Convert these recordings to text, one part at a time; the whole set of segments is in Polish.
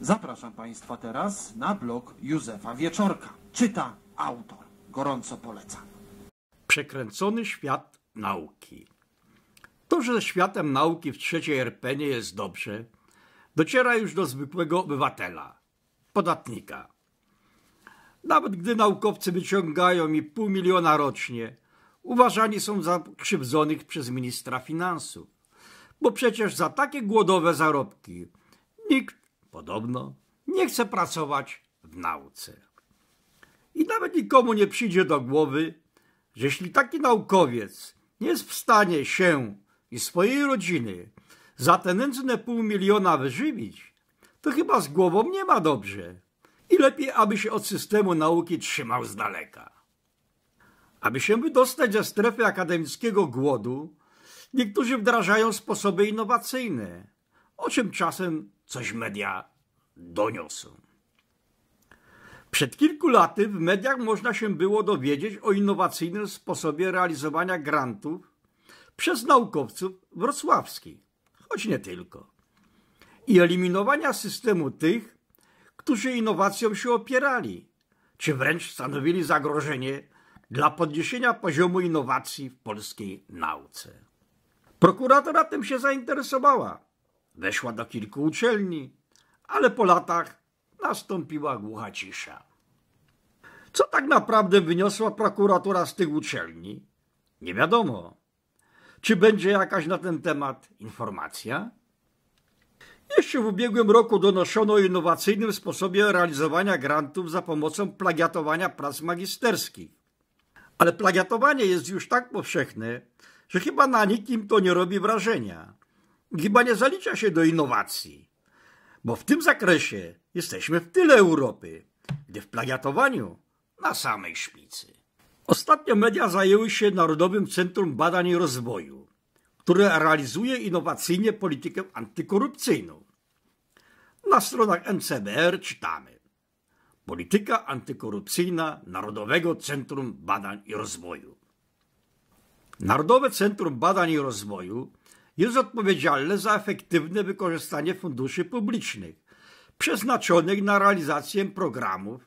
Zapraszam Państwa teraz na blog Józefa Wieczorka. Czyta autor. Gorąco polecam. Przekręcony świat nauki. To, że światem nauki w trzeciej RP nie jest dobrze, dociera już do zwykłego obywatela, podatnika. Nawet gdy naukowcy wyciągają mi pół miliona rocznie, uważani są za krzywdzonych przez ministra finansów. Bo przecież za takie głodowe zarobki nikt podobno nie chce pracować w nauce. I nawet nikomu nie przyjdzie do głowy, że jeśli taki naukowiec nie jest w stanie się i swojej rodziny za te nędzne pół miliona wyżywić, to chyba z głową nie ma dobrze i lepiej, aby się od systemu nauki trzymał z daleka. Aby się wydostać ze strefy akademickiego głodu, niektórzy wdrażają sposoby innowacyjne, o czym czasem coś media doniosą. Przed kilku laty w mediach można się było dowiedzieć o innowacyjnym sposobie realizowania grantów przez naukowców wrocławskich, choć nie tylko, i eliminowania systemu tych, którzy innowacją się opierali, czy wręcz stanowili zagrożenie dla podniesienia poziomu innowacji w polskiej nauce. Prokuratora tym się zainteresowała Weszła do kilku uczelni, ale po latach nastąpiła głucha cisza. Co tak naprawdę wyniosła prokuratura z tych uczelni? Nie wiadomo. Czy będzie jakaś na ten temat informacja? Jeszcze w ubiegłym roku donoszono o innowacyjnym sposobie realizowania grantów za pomocą plagiatowania prac magisterskich. Ale plagiatowanie jest już tak powszechne, że chyba na nikim to nie robi wrażenia chyba nie zalicza się do innowacji, bo w tym zakresie jesteśmy w tyle Europy, gdy w plagiatowaniu na samej szpicy. Ostatnio media zajęły się Narodowym Centrum Badań i Rozwoju, które realizuje innowacyjnie politykę antykorupcyjną. Na stronach NCBR czytamy Polityka antykorupcyjna Narodowego Centrum Badań i Rozwoju. Narodowe Centrum Badań i Rozwoju jest odpowiedzialne za efektywne wykorzystanie funduszy publicznych przeznaczonych na realizację programów,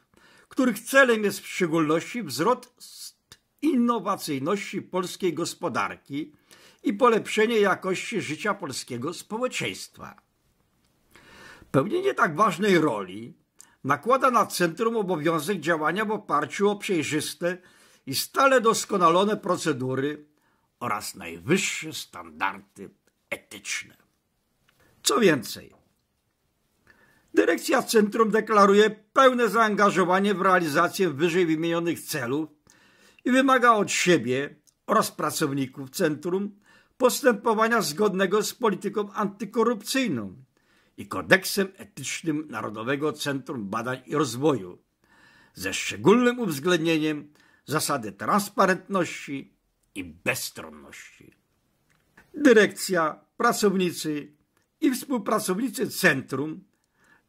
których celem jest w szczególności wzrost innowacyjności polskiej gospodarki i polepszenie jakości życia polskiego społeczeństwa. Pełnienie tak ważnej roli nakłada na centrum obowiązek działania w oparciu o przejrzyste i stale doskonalone procedury oraz najwyższe standardy etyczne. Co więcej, dyrekcja centrum deklaruje pełne zaangażowanie w realizację wyżej wymienionych celów i wymaga od siebie oraz pracowników centrum postępowania zgodnego z polityką antykorupcyjną i kodeksem etycznym Narodowego Centrum Badań i Rozwoju, ze szczególnym uwzględnieniem zasady transparentności i bezstronności dyrekcja, pracownicy i współpracownicy centrum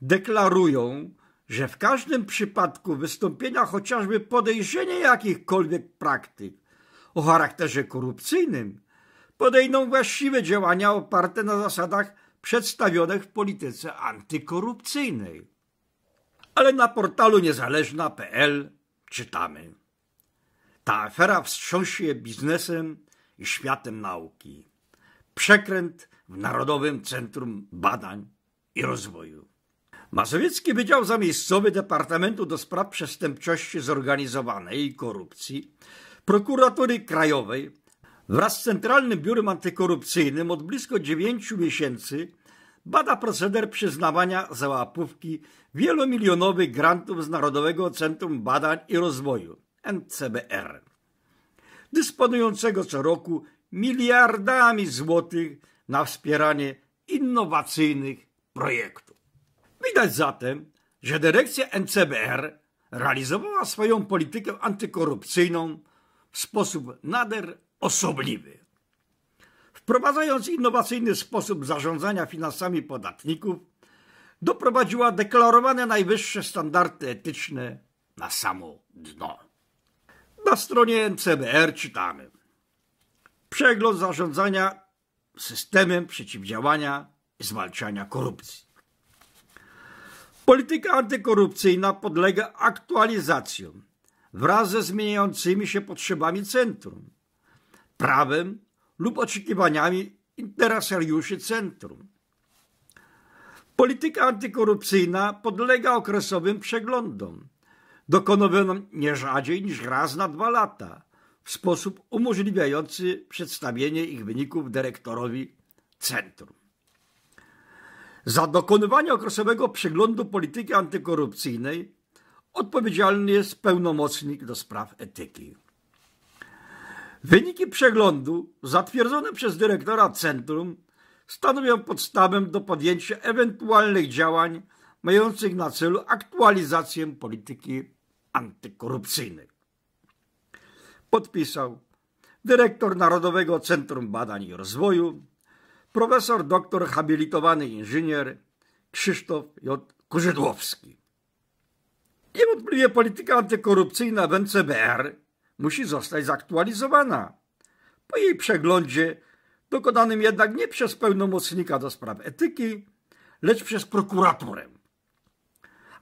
deklarują, że w każdym przypadku wystąpienia chociażby podejrzenia jakichkolwiek praktyk o charakterze korupcyjnym podejmą właściwe działania oparte na zasadach przedstawionych w polityce antykorupcyjnej. Ale na portalu niezależna.pl czytamy. Ta afera wstrząsie biznesem i światem nauki przekręt w Narodowym Centrum Badań i Rozwoju. Mazowiecki Wydział Zamiejscowy Departamentu do Spraw Przestępczości Zorganizowanej i Korupcji Prokuratury Krajowej wraz z Centralnym Biurem Antykorupcyjnym od blisko 9 miesięcy bada proceder przyznawania za łapówki wielomilionowych grantów z Narodowego Centrum Badań i Rozwoju NCBR, dysponującego co roku miliardami złotych na wspieranie innowacyjnych projektów. Widać zatem, że dyrekcja NCBR realizowała swoją politykę antykorupcyjną w sposób nader osobliwy. Wprowadzając innowacyjny sposób zarządzania finansami podatników, doprowadziła deklarowane najwyższe standardy etyczne na samo dno. Na stronie NCBR czytamy – Przegląd zarządzania systemem przeciwdziałania i zwalczania korupcji. Polityka antykorupcyjna podlega aktualizacjom wraz ze zmieniającymi się potrzebami centrum, prawem lub oczekiwaniami interesariuszy centrum. Polityka antykorupcyjna podlega okresowym przeglądom, dokonowanym nie rzadziej niż raz na dwa lata – w sposób umożliwiający przedstawienie ich wyników dyrektorowi centrum. Za dokonywanie okresowego przeglądu polityki antykorupcyjnej odpowiedzialny jest pełnomocnik do spraw etyki. Wyniki przeglądu zatwierdzone przez dyrektora centrum stanowią podstawę do podjęcia ewentualnych działań mających na celu aktualizację polityki antykorupcyjnej podpisał dyrektor Narodowego Centrum Badań i Rozwoju, profesor doktor habilitowany inżynier Krzysztof J. Kurzydłowski. Niewątpliwie polityka antykorupcyjna w NCBR musi zostać zaktualizowana. Po jej przeglądzie, dokonanym jednak nie przez pełnomocnika do spraw etyki, lecz przez prokuraturę.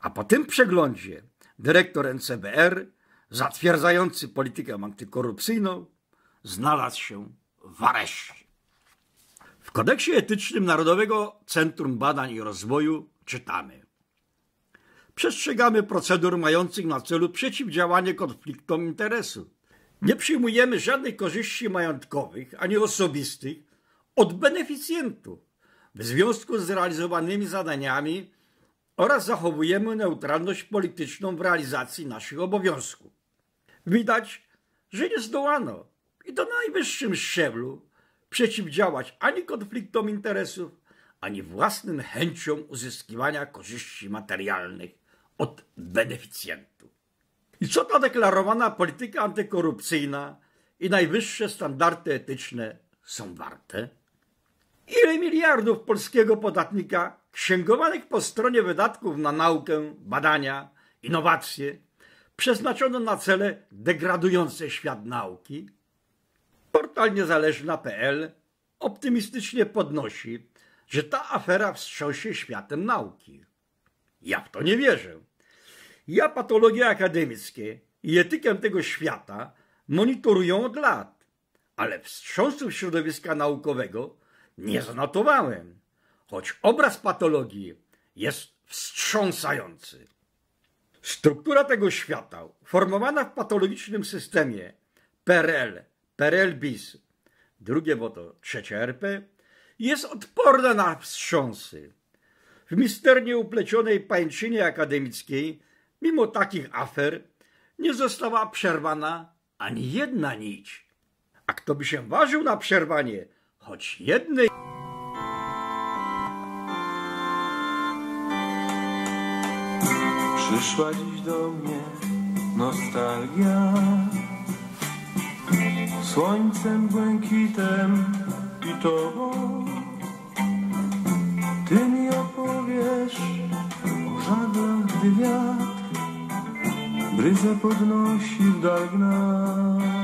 A po tym przeglądzie dyrektor NCBR zatwierdzający politykę antykorupcyjną, znalazł się w areszcie. W kodeksie etycznym Narodowego Centrum Badań i Rozwoju czytamy: Przestrzegamy procedur mających na celu przeciwdziałanie konfliktom interesu. Nie przyjmujemy żadnych korzyści majątkowych ani osobistych od beneficjentów w związku z realizowanymi zadaniami oraz zachowujemy neutralność polityczną w realizacji naszych obowiązków. Widać, że nie zdołano i to na najwyższym szczeblu przeciwdziałać ani konfliktom interesów, ani własnym chęciom uzyskiwania korzyści materialnych od beneficjentów. I co ta deklarowana polityka antykorupcyjna i najwyższe standardy etyczne są warte? Ile miliardów polskiego podatnika księgowanych po stronie wydatków na naukę, badania, innowacje, przeznaczono na cele degradujące świat nauki. Portal niezależna.pl optymistycznie podnosi, że ta afera wstrząsie światem nauki. Ja w to nie wierzę. Ja patologie akademickie i etykę tego świata monitoruję od lat, ale wstrząsów środowiska naukowego nie zanotowałem, choć obraz patologii jest wstrząsający. Struktura tego świata, formowana w patologicznym systemie PRL, PRL bis, drugie, bo to trzecie RP, jest odporna na wstrząsy. W misternie uplecionej pańczynie akademickiej, mimo takich afer, nie została przerwana ani jedna nić. A kto by się ważył na przerwanie choć jednej... Przyszła dziś do mnie nostalgia Słońcem, błękitem i tobą Ty mi opowiesz o żaglach, gdy wiatr Bryzę podnosi w dalgnach